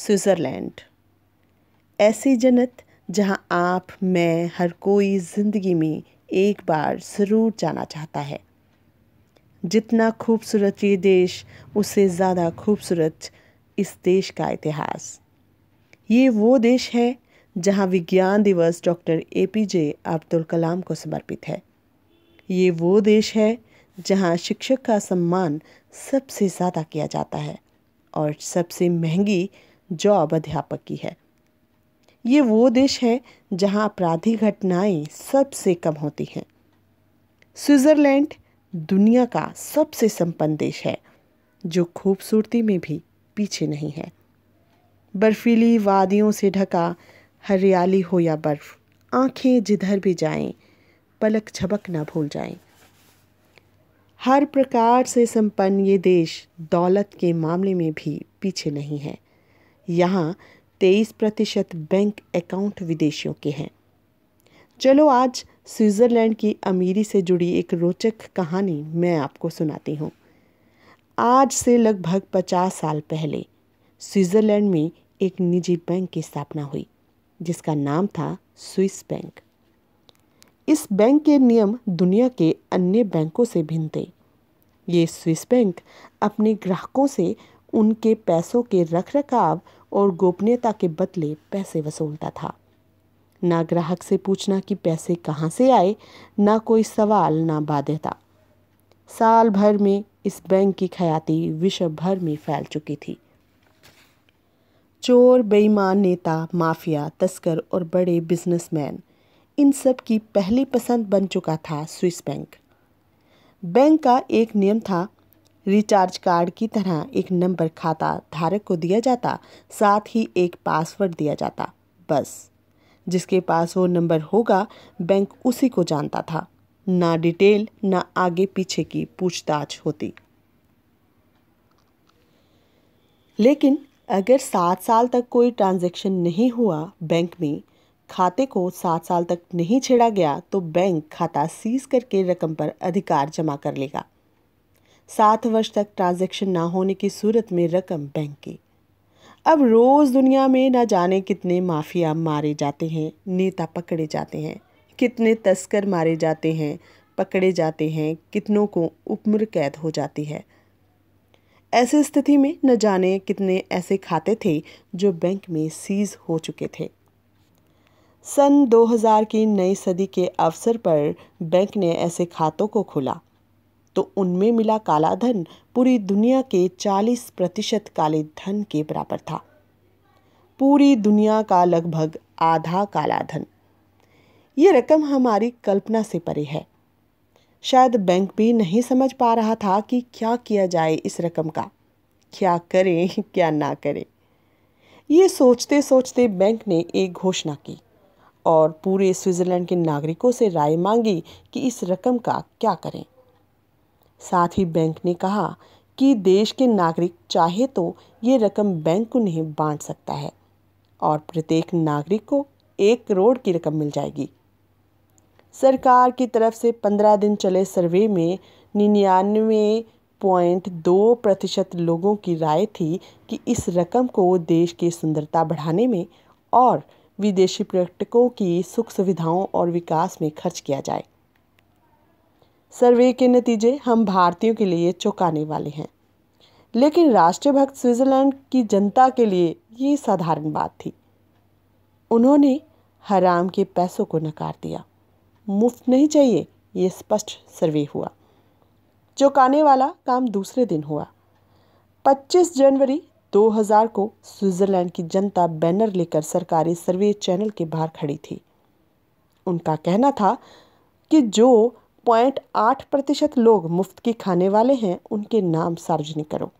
Switzerland ऐसी जन्नत जहां आप मैं हर कोई ज़िंदगी में एक बार ज़रूर जाना चाहता है जितना खूबसूरत ये देश उससे ज़्यादा खूबसूरत इस देश का इतिहास ये वो देश है जहां विज्ञान दिवस doctor A P J Abdul Kalam को समर्पित है ये वो देश है जहां शिक्षक का सम्मान सबसे ज़्यादा किया जाता है और सबसे महंगी जो अब अध्यापक की है ये वो देश है जहां अपराधी घटनाएं सबसे कम होती हैं स्विट्ज़रलैंड दुनिया का सबसे संपन्न देश है जो खूबसूरती में भी पीछे नहीं है बर्फीली वादियों से ढका हरियाली हो या बर्फ आंखें जिधर भी जाएं पलक झबक ना भूल जाएं हर प्रकार से संपन्न ये देश दौलत के मामले में भी पीछे नहीं है यहाँ तेईस प्रतिशत बैंक अकाउंट विदेशियों के हैं चलो आज स्विट्ज़रलैंड की अमीरी से जुड़ी एक रोचक कहानी मैं आपको सुनाती हूँ आज से लगभग पचास साल पहले स्विट्ज़रलैंड में एक निजी बैंक की स्थापना हुई जिसका नाम था स्विस बैंक इस बैंक के नियम दुनिया के अन्य बैंकों से भिन्न थे ये स्विस बैंक अपने ग्राहकों से उनके पैसों के रख रखाव और गोपनीयता के बदले पैसे वसूलता था ना ग्राहक से पूछना कि पैसे कहाँ से आए ना कोई सवाल ना बाध्यता साल भर में इस बैंक की ख्याति विश्व भर में फैल चुकी थी चोर बेईमान नेता माफिया तस्कर और बड़े बिजनेसमैन इन सब की पहली पसंद बन चुका था स्विस बैंक बैंक का एक नियम था रिचार्ज कार्ड की तरह एक नंबर खाता धारक को दिया जाता साथ ही एक पासवर्ड दिया जाता बस जिसके पास वो नंबर होगा बैंक उसी को जानता था ना डिटेल ना आगे पीछे की पूछताछ होती लेकिन अगर सात साल तक कोई ट्रांजैक्शन नहीं हुआ बैंक में खाते को सात साल तक नहीं छेड़ा गया तो बैंक खाता सीज करके रकम पर अधिकार जमा कर लेगा सात वर्ष तक ट्रांजैक्शन ना होने की सूरत में रकम बैंक की अब रोज़ दुनिया में ना जाने कितने माफिया मारे जाते हैं नेता पकड़े जाते हैं कितने तस्कर मारे जाते हैं पकड़े जाते हैं कितनों को उम्र कैद हो जाती है ऐसी स्थिति में न जाने कितने ऐसे खाते थे जो बैंक में सीज हो चुके थे सन 2000 की नई सदी के अवसर पर बैंक ने ऐसे खातों को खोला तो उनमें मिला काला धन पूरी दुनिया के 40 प्रतिशत काले धन के बराबर था पूरी दुनिया का लगभग आधा काला धन ये रकम हमारी कल्पना से परे है शायद बैंक भी नहीं समझ पा रहा था कि क्या किया जाए इस रकम का क्या करें क्या ना करें ये सोचते सोचते बैंक ने एक घोषणा की और पूरे स्विट्ज़रलैंड के नागरिकों से राय मांगी कि इस रकम का क्या करें साथ ही बैंक ने कहा कि देश के नागरिक चाहे तो ये रकम बैंक को नहीं बांट सकता है और प्रत्येक नागरिक को एक करोड़ की रकम मिल जाएगी सरकार की तरफ से पंद्रह दिन चले सर्वे में निन्यानवे पॉइंट दो प्रतिशत लोगों की राय थी कि इस रकम को देश की सुंदरता बढ़ाने में और विदेशी पर्यटकों की सुख सुविधाओं और विकास में खर्च किया जाए सर्वे के नतीजे हम भारतीयों के लिए चौंकाने वाले हैं लेकिन राष्ट्रभक्त स्विट्ज़रलैंड की जनता के लिए ये साधारण बात थी उन्होंने हराम के पैसों को नकार दिया मुफ्त नहीं चाहिए ये स्पष्ट सर्वे हुआ चौंकाने वाला काम दूसरे दिन हुआ 25 जनवरी 2000 को स्विट्ज़रलैंड की जनता बैनर लेकर सरकारी सर्वे चैनल के बाहर खड़ी थी उनका कहना था कि जो पॉइंट आठ प्रतिशत लोग मुफ्त की खाने वाले हैं उनके नाम सार्वजनिक करो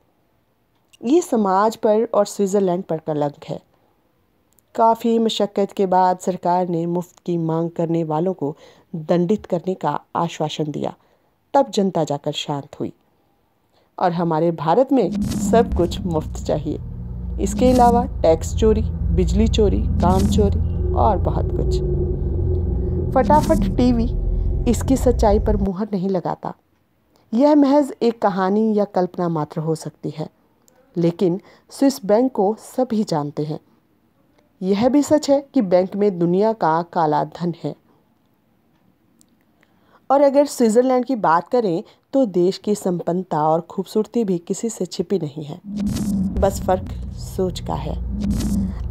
ये समाज पर और स्विट्ज़रलैंड पर कलंक है काफ़ी मशक्क़त के बाद सरकार ने मुफ्त की मांग करने वालों को दंडित करने का आश्वासन दिया तब जनता जाकर शांत हुई और हमारे भारत में सब कुछ मुफ्त चाहिए इसके अलावा टैक्स चोरी बिजली चोरी काम चोरी और बहुत कुछ फटाफट टीवी इसकी सच्चाई पर मुहर नहीं लगाता यह महज एक कहानी या कल्पना मात्र हो सकती है लेकिन स्विस बैंक को सभी जानते हैं यह भी सच है कि बैंक में दुनिया का काला धन है और अगर स्विट्ज़रलैंड की बात करें तो देश की संपन्नता और खूबसूरती भी किसी से छिपी नहीं है बस फर्क सोच का है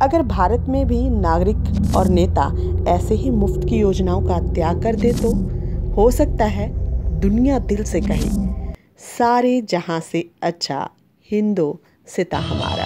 अगर भारत में भी नागरिक और नेता ऐसे ही मुफ्त की योजनाओं का त्याग कर दे तो हो सकता है दुनिया दिल से कहे सारे जहाँ से अच्छा हिंदो सिता हमारा